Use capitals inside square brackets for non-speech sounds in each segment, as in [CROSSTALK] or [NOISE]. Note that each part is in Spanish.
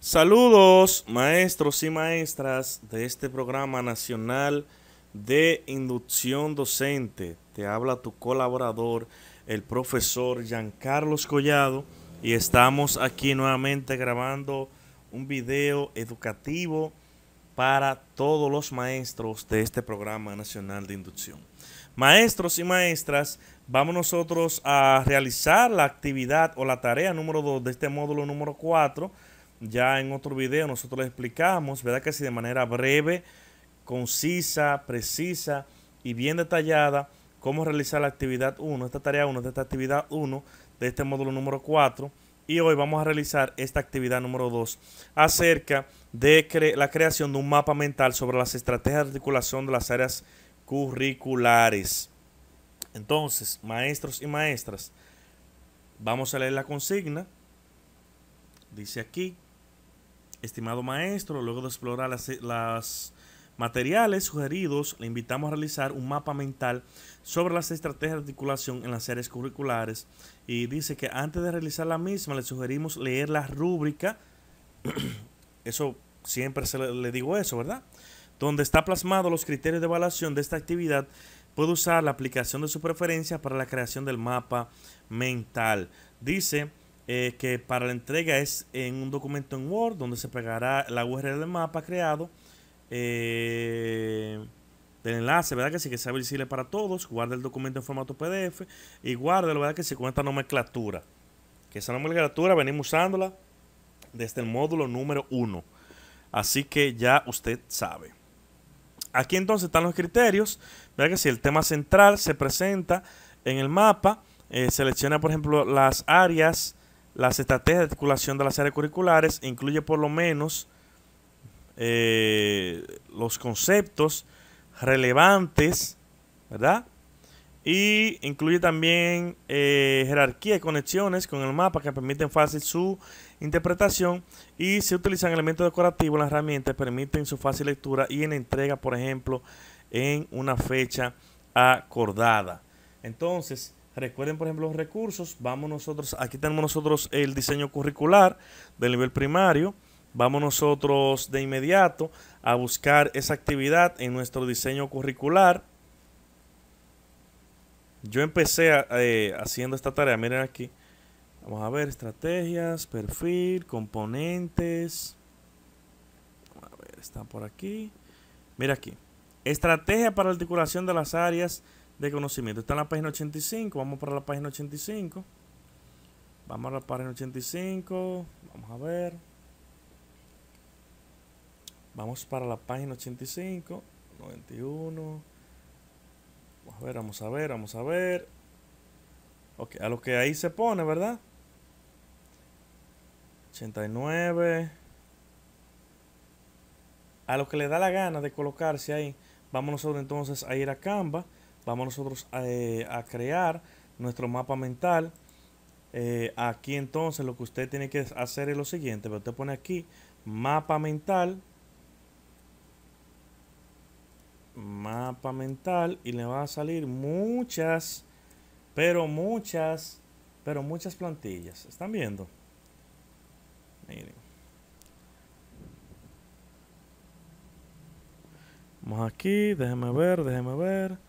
Saludos, maestros y maestras de este programa nacional de inducción docente. Te habla tu colaborador, el profesor Giancarlos Collado, y estamos aquí nuevamente grabando un video educativo para todos los maestros de este programa nacional de inducción. Maestros y maestras, vamos nosotros a realizar la actividad o la tarea número 2 de este módulo número 4 ya en otro video nosotros les explicamos, ¿verdad? Que si de manera breve, concisa, precisa y bien detallada, cómo realizar la actividad 1, esta tarea 1 de esta actividad 1 de este módulo número 4. Y hoy vamos a realizar esta actividad número 2 acerca de la creación de un mapa mental sobre las estrategias de articulación de las áreas curriculares. Entonces, maestros y maestras, vamos a leer la consigna. Dice aquí, Estimado maestro, luego de explorar los materiales sugeridos, le invitamos a realizar un mapa mental sobre las estrategias de articulación en las áreas curriculares y dice que antes de realizar la misma le sugerimos leer la rúbrica, [CLEARS THROAT] eso siempre se le, le, digo eso, ¿verdad? Donde está plasmado los criterios de evaluación de esta actividad, puede usar la aplicación de su preferencia para la creación del mapa mental. Dice eh, que para la entrega es en un documento en Word donde se pegará la URL del mapa creado eh, del enlace, ¿verdad? Que sí que sea visible para todos. Guarda el documento en formato PDF y la ¿verdad? Que sí con esta nomenclatura. Que esa nomenclatura venimos usándola desde el módulo número 1. Así que ya usted sabe. Aquí entonces están los criterios. ¿verdad? Que si el tema central se presenta en el mapa, eh, selecciona por ejemplo las áreas las estrategias de articulación de las áreas curriculares incluye por lo menos eh, los conceptos relevantes, ¿verdad? Y incluye también eh, jerarquía y conexiones con el mapa que permiten fácil su interpretación y se utilizan elementos decorativos las herramientas permiten su fácil lectura y en entrega, por ejemplo, en una fecha acordada. Entonces, Recuerden, por ejemplo, los recursos. Vamos nosotros, aquí tenemos nosotros el diseño curricular del nivel primario. Vamos nosotros de inmediato a buscar esa actividad en nuestro diseño curricular. Yo empecé eh, haciendo esta tarea. Miren aquí. Vamos a ver, estrategias, perfil, componentes. a ver, está por aquí. Mira aquí. Estrategia para articulación de las áreas de conocimiento. Está en la página 85, vamos para la página 85. Vamos a la página 85, vamos a ver. Vamos para la página 85, 91. Vamos a ver, vamos a ver, vamos a ver. Ok, a lo que ahí se pone, ¿verdad? 89. A lo que le da la gana de colocarse ahí. Vamos nosotros entonces a ir a Canva vamos nosotros eh, a, crear nuestro mapa mental. Eh, aquí entonces lo que usted tiene que hacer es lo siguiente. Pero usted pone aquí mapa mental. Mapa mental. Y le va a salir muchas, pero muchas, pero muchas plantillas. ¿Están viendo? Miren. Vamos aquí, déjeme ver, déjeme ver.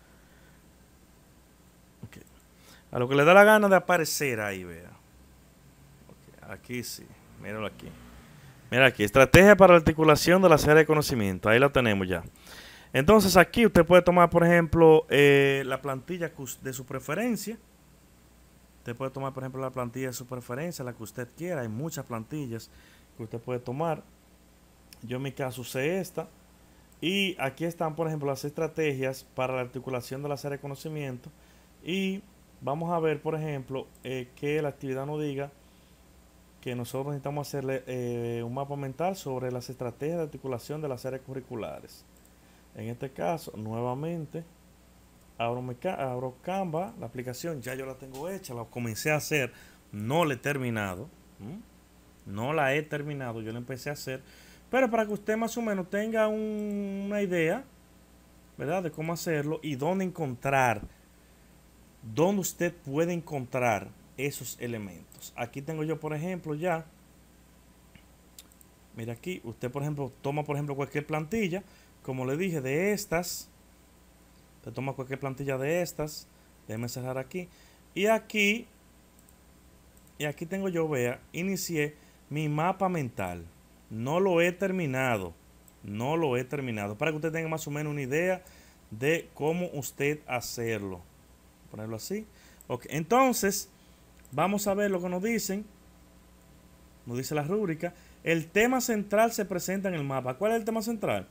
A lo que le da la gana de aparecer ahí, vea. aquí sí, míralo aquí. Mira aquí, estrategia para la articulación de la serie de conocimiento. Ahí la tenemos ya. Entonces aquí usted puede tomar, por ejemplo, eh, la plantilla de su preferencia. Usted puede tomar, por ejemplo, la plantilla de su preferencia, la que usted quiera. Hay muchas plantillas que usted puede tomar. Yo en mi caso usé esta. Y aquí están, por ejemplo, las estrategias para la articulación de la serie de conocimiento. Y vamos a ver, por ejemplo, eh, que la actividad nos diga que nosotros necesitamos hacerle eh, un mapa mental sobre las estrategias de articulación de las áreas curriculares. En este caso, nuevamente, abro, abro Canva, la aplicación ya yo la tengo hecha, la comencé a hacer, no la he terminado, no la he terminado, yo la empecé a hacer, pero para que usted más o menos tenga una idea, ¿verdad?, de cómo hacerlo y dónde encontrar dónde usted puede encontrar esos elementos. Aquí tengo yo, por ejemplo, ya. Mira aquí, usted, por ejemplo, toma, por ejemplo, cualquier plantilla. Como le dije, de estas. Usted toma cualquier plantilla de estas. Déjeme cerrar aquí. Y aquí, y aquí tengo yo, vea, inicié mi mapa mental. No lo he terminado. No lo he terminado. Para que usted tenga más o menos una idea de cómo usted hacerlo ponerlo así. Ok, entonces, vamos a ver lo que nos dicen. Nos dice la rúbrica. El tema central se presenta en el mapa. ¿Cuál es el tema central?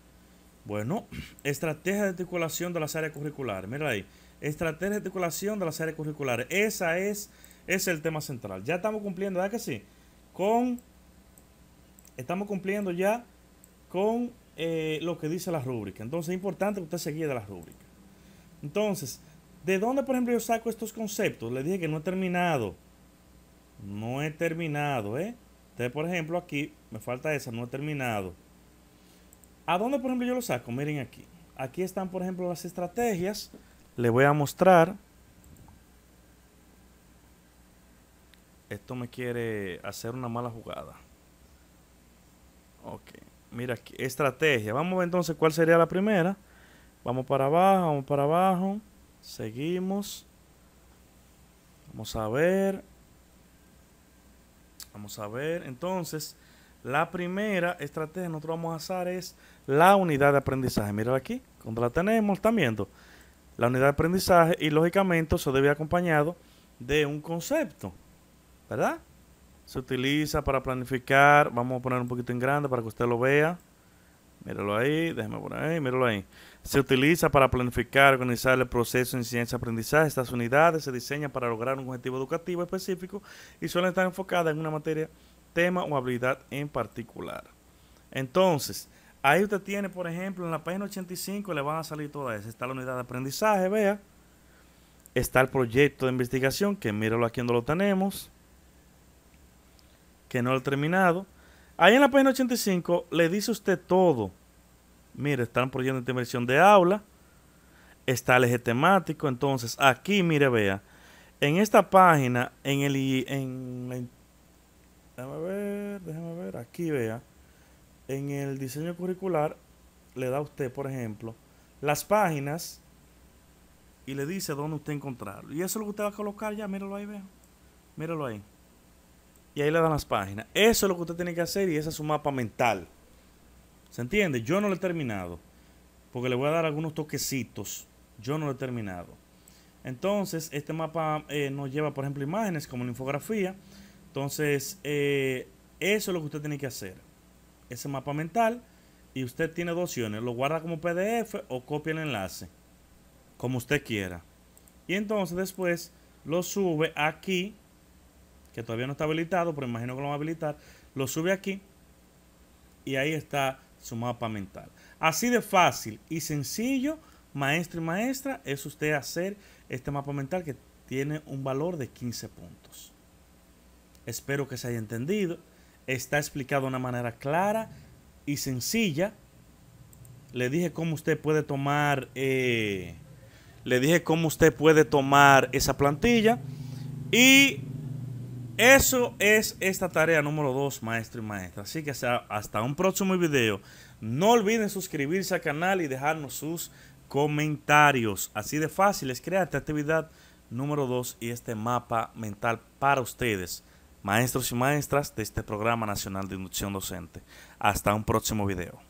Bueno, [CLEARS THROAT] estrategia de articulación de las áreas curriculares. Mira ahí. Estrategia de articulación de las áreas curriculares. Esa es, es el tema central. Ya estamos cumpliendo, ¿verdad que sí? Con. Estamos cumpliendo ya con eh, lo que dice la rúbrica. Entonces es importante que usted se guíe de la rúbrica. Entonces, ¿De dónde, por ejemplo, yo saco estos conceptos? Le dije que no he terminado. No he terminado, ¿eh? Entonces, por ejemplo, aquí me falta esa, no he terminado. ¿A dónde, por ejemplo, yo lo saco? Miren aquí. Aquí están, por ejemplo, las estrategias. Le voy a mostrar. Esto me quiere hacer una mala jugada. Ok. Mira aquí, estrategia. Vamos a ver entonces cuál sería la primera. Vamos para abajo, vamos para abajo. Seguimos. Vamos a ver. Vamos a ver. Entonces, la primera estrategia que nosotros vamos a hacer es la unidad de aprendizaje. Mira aquí, cuando la tenemos, están viendo. La unidad de aprendizaje y lógicamente eso debe acompañado de un concepto. ¿Verdad? Se utiliza para planificar. Vamos a poner un poquito en grande para que usted lo vea. Míralo ahí, déjame por ahí, míralo ahí. Se utiliza para planificar, organizar el proceso de enseñanza-aprendizaje. Estas unidades se diseñan para lograr un objetivo educativo específico y suelen estar enfocadas en una materia, tema o habilidad en particular. Entonces, ahí usted tiene, por ejemplo, en la página 85 le van a salir todas esas. Está la unidad de aprendizaje, vea. Está el proyecto de investigación, que míralo aquí donde lo tenemos. Que no lo he terminado Ahí en la página 85 le dice usted todo. Mire, están proyectando de inversión de aula. Está el eje temático. Entonces, aquí, mire, vea. En esta página, en el... En, déjame ver, déjame ver. Aquí, vea. En el diseño curricular le da usted, por ejemplo, las páginas y le dice dónde usted encontrarlo. Y eso es lo que usted va a colocar ya. Míralo ahí, vea. Míralo ahí y ahí le dan las páginas. Eso es lo que usted tiene que hacer y ese es su mapa mental. ¿Se entiende? Yo no lo he terminado. Porque le voy a dar algunos toquecitos. Yo no lo he terminado. Entonces, este mapa eh, nos lleva, por ejemplo, imágenes como una infografía. Entonces, eh, eso es lo que usted tiene que hacer. Ese mapa mental. Y usted tiene dos opciones. Lo guarda como PDF o copia el enlace. Como usted quiera. Y entonces después lo sube aquí que todavía no está habilitado, pero imagino que lo va a habilitar, lo sube aquí y ahí está su mapa mental. Así de fácil y sencillo, maestro y maestra, es usted hacer este mapa mental que tiene un valor de 15 puntos. Espero que se haya entendido. Está explicado de una manera clara y sencilla. Le dije cómo usted puede tomar... Eh, le dije cómo usted puede tomar esa plantilla. Y eso es esta tarea número 2, maestro y maestra. Así que hasta un próximo video. No olviden suscribirse al canal y dejarnos sus comentarios. Así de fácil es crear esta actividad número 2 y este mapa mental para ustedes, maestros y maestras de este programa nacional de inducción docente. Hasta un próximo video.